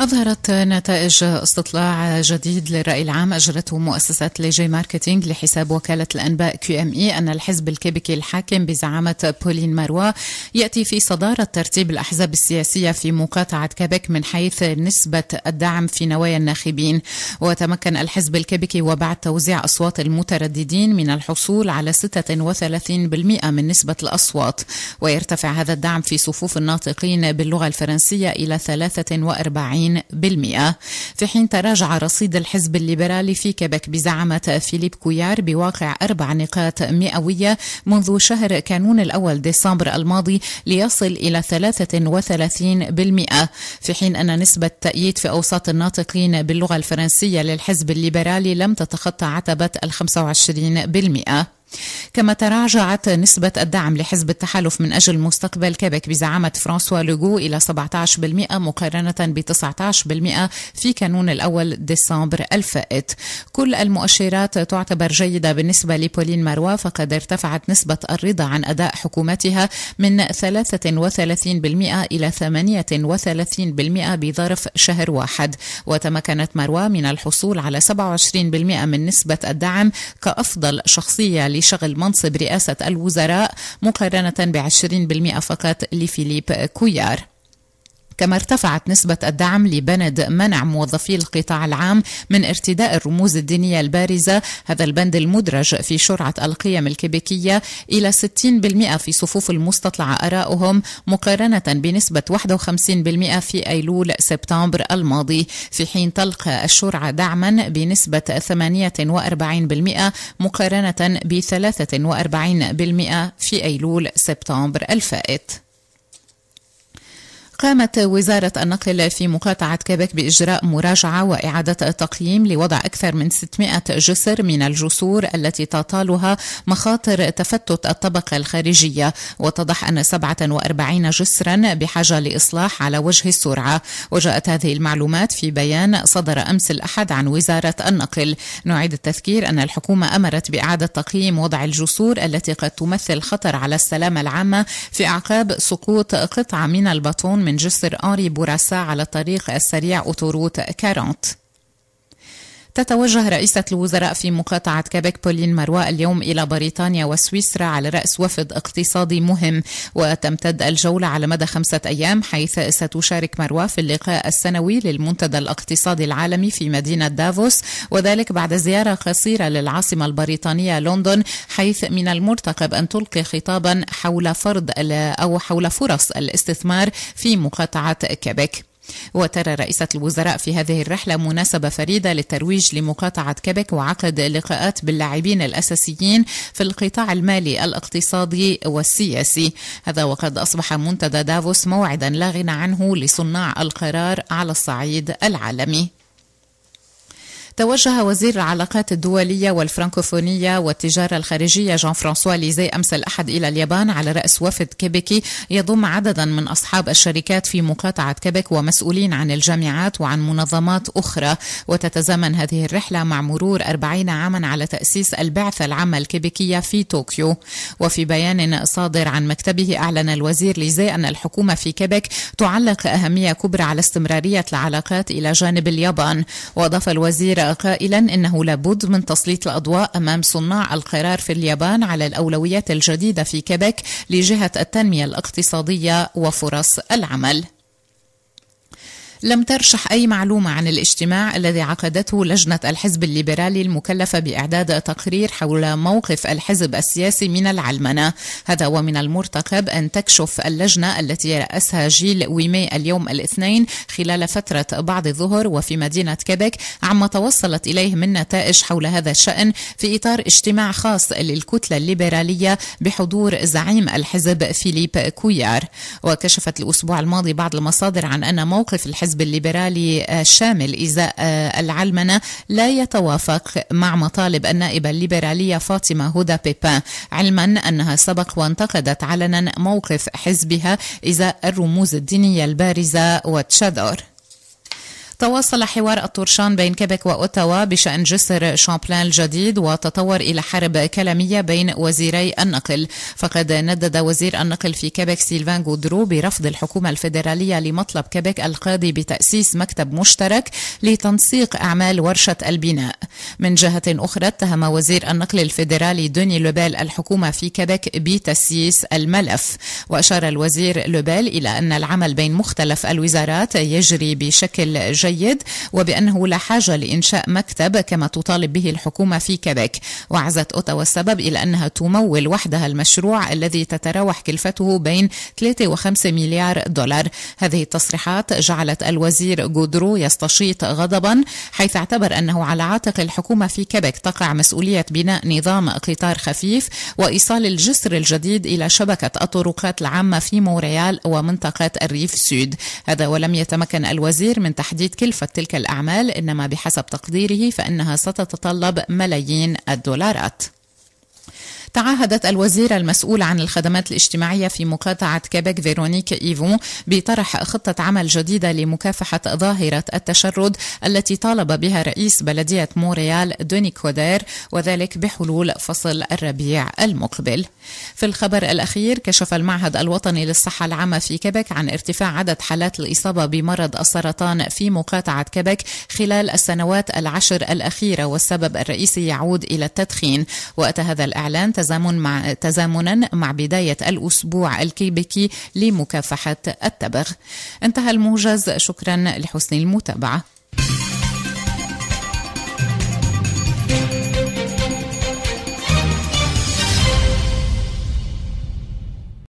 أظهرت نتائج استطلاع جديد للرأي العام أجرته مؤسسة ليجي ماركتينغ لحساب وكالة الأنباء كيو أم إي أن الحزب الكيبكي الحاكم بزعامة بولين ماروا يأتي في صدارة ترتيب الأحزاب السياسية في مقاطعة كيبك من حيث نسبة الدعم في نوايا الناخبين وتمكن الحزب الكيبكي وبعد توزيع أصوات المترددين من الحصول على 36% من نسبة الأصوات ويرتفع هذا الدعم في صفوف الناطقين باللغة الفرنسية إلى 43 في حين تراجع رصيد الحزب الليبرالي في كيبك بزعامة فيليب كويار بواقع أربع نقاط مئوية منذ شهر كانون الأول ديسمبر الماضي ليصل إلى 33% في حين أن نسبة التأييد في أوساط الناطقين باللغة الفرنسية للحزب الليبرالي لم تتخطى عتبة ال 25% كما تراجعت نسبة الدعم لحزب التحالف من أجل مستقبل كيبك بزعامة فرانسوا لوغو إلى 17% مقارنة ب 19% في كانون الأول ديسمبر الفائت كل المؤشرات تعتبر جيدة بالنسبة لبولين ماروا فقد ارتفعت نسبة الرضا عن أداء حكومتها من 33% إلى 38% بظرف شهر واحد وتمكنت ماروا من الحصول على 27% من نسبة الدعم كأفضل شخصية لشغل منصب رئاسة الوزراء مقارنة ب 20% فقط لفيليب كويار كما ارتفعت نسبة الدعم لبند منع موظفي القطاع العام من ارتداء الرموز الدينية البارزة هذا البند المدرج في شرعة القيم الكيبيكية إلى 60% في صفوف المستطلع آرائهم مقارنة بنسبة 51% في أيلول سبتمبر الماضي في حين تلقى الشرعة دعما بنسبة 48% مقارنة ب 43% في أيلول سبتمبر الفائت قامت وزارة النقل في مقاطعة كيبك بإجراء مراجعة وإعادة تقييم لوضع أكثر من 600 جسر من الجسور التي تطالها مخاطر تفتت الطبقة الخارجية واتضح أن 47 جسرا بحاجة لإصلاح على وجه السرعة وجاءت هذه المعلومات في بيان صدر أمس الأحد عن وزارة النقل نعيد التذكير أن الحكومة أمرت بإعادة تقييم وضع الجسور التي قد تمثل خطر على السلامة العامة في أعقاب سقوط قطعة من البطون من جسر أنري بوراسا على طريق السريع أوتوروت كارونت. تتوجه رئيسة الوزراء في مقاطعة كيبك بولين مرواء اليوم إلى بريطانيا وسويسرا على رأس وفد اقتصادي مهم وتمتد الجولة على مدى خمسة أيام حيث ستشارك مرواء في اللقاء السنوي للمنتدى الاقتصادي العالمي في مدينة دافوس وذلك بعد زيارة قصيرة للعاصمة البريطانية لندن حيث من المرتقب أن تلقي خطابا حول فرض أو حول فرص الاستثمار في مقاطعة كيبك وترى رئيسة الوزراء في هذه الرحلة مناسبة فريدة للترويج لمقاطعة كبك وعقد لقاءات باللاعبين الأساسيين في القطاع المالي الاقتصادي والسياسي هذا وقد أصبح منتدى دافوس موعدا لا غنى عنه لصناع القرار على الصعيد العالمي توجه وزير العلاقات الدولية والفرنكوفونية والتجارة الخارجية جان فرانسوا ليزي أمس الأحد إلى اليابان على رأس وفد كيبيكي يضم عددا من أصحاب الشركات في مقاطعة كيبك ومسؤولين عن الجامعات وعن منظمات أخرى وتتزامن هذه الرحلة مع مرور 40 عاما على تأسيس البعثة العامة الكيبيكية في طوكيو وفي بيان صادر عن مكتبه أعلن الوزير ليزي أن الحكومة في كيبك تعلق أهمية كبرى على استمرارية العلاقات إلى جانب اليابان وأضاف الوزير قائلا انه لابد من تسليط الاضواء امام صناع القرار في اليابان على الاولويات الجديده في كيبك لجهه التنميه الاقتصاديه وفرص العمل لم ترشح أي معلومة عن الاجتماع الذي عقدته لجنة الحزب الليبرالي المكلفة بإعداد تقرير حول موقف الحزب السياسي من العلمنة هذا ومن المرتقب أن تكشف اللجنة التي رأسها جيل ويمي اليوم الاثنين خلال فترة بعض الظهر وفي مدينة كيبك عما توصلت إليه من نتائج حول هذا الشأن في إطار اجتماع خاص للكتلة الليبرالية بحضور زعيم الحزب فيليب كويار وكشفت الأسبوع الماضي بعض المصادر عن أن موقف الحزب الحزب الليبرالي الشامل إزاء آه، العلمنة لا يتوافق مع مطالب النائبة الليبرالية فاطمة هدى بيبان علما أنها سبق وانتقدت علنا موقف حزبها إزاء الرموز الدينية البارزة والتشادر تواصل حوار الطرشان بين كيبك وأوتاوا بشأن جسر شامبلان الجديد وتطور إلى حرب كلامية بين وزيري النقل فقد ندد وزير النقل في كيبك سيلفان غودرو برفض الحكومة الفيدرالية لمطلب كيبك القاضي بتأسيس مكتب مشترك لتنسيق أعمال ورشة البناء من جهة أخرى اتهم وزير النقل الفيدرالي دوني لوبيل الحكومة في كيبك بتسييس الملف وأشار الوزير لوبيل إلى أن العمل بين مختلف الوزارات يجري بشكل جيد جيد وبأنه لا حاجة لإنشاء مكتب كما تطالب به الحكومة في كيبك وعزت أوتاوا السبب إلى أنها تمول وحدها المشروع الذي تتراوح كلفته بين 3 و5 مليار دولار هذه التصريحات جعلت الوزير جودرو يستشيط غضبا حيث اعتبر أنه على عاتق الحكومة في كيبك تقع مسؤولية بناء نظام قطار خفيف وإيصال الجسر الجديد إلى شبكة الطرقات العامة في مونريال ومنطقة الريف سود هذا ولم يتمكن الوزير من تحديد كلفة تلك الأعمال إنما بحسب تقديره فإنها ستتطلب ملايين الدولارات تعهدت الوزيرة المسؤولة عن الخدمات الاجتماعية في مقاطعة كيبك فيرونيك إيفون بطرح خطة عمل جديدة لمكافحة ظاهرة التشرد التي طالب بها رئيس بلدية مونريال دوني كودير وذلك بحلول فصل الربيع المقبل في الخبر الأخير كشف المعهد الوطني للصحة العامة في كيبك عن ارتفاع عدد حالات الإصابة بمرض السرطان في مقاطعة كيبك خلال السنوات العشر الأخيرة والسبب الرئيسي يعود إلى التدخين وأتى هذا الإعلان تزامن مع تزامنا مع بداية الأسبوع الكيبيكي لمكافحة التبغ انتهى الموجز شكرا لحسن المتابعة